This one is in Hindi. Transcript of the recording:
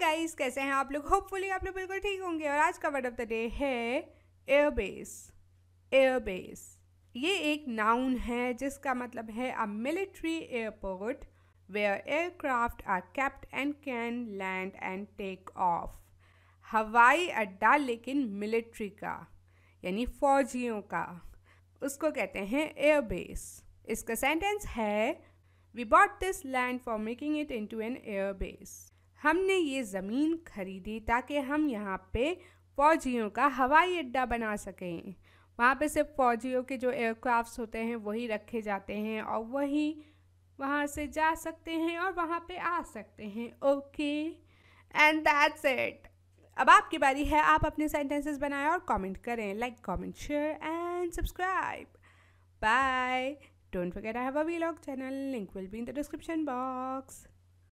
गाइस कैसे हैं आप लोग होपफुली आप लोग बिल्कुल ठीक होंगे और आज का वर्ड ऑफ द डे है एयरबेस एयरबेस ये एक नाउन है जिसका मतलब है a military airport where aircraft are kept and can land and take off हवाई अड्डा लेकिन मिलिट्री का यानी फौजियों का उसको कहते हैं एयरबेस इसका सेंटेंस है we bought this land for making it into an airbase हमने ये ज़मीन खरीदी ताकि हम यहाँ पे फौजियों का हवाई अड्डा बना सकें वहाँ पे सिर्फ फौजियों के जो एयरक्राफ्ट्स होते हैं वही रखे जाते हैं और वही वहाँ से जा सकते हैं और वहाँ पे आ सकते हैं ओके एंड दैट्स इट अब आपकी बारी है आप अपने सेंटेंसेस बनाएं और कमेंट करें like comment share and subscribe bye don't forget I have a vlog channel link will be in the description box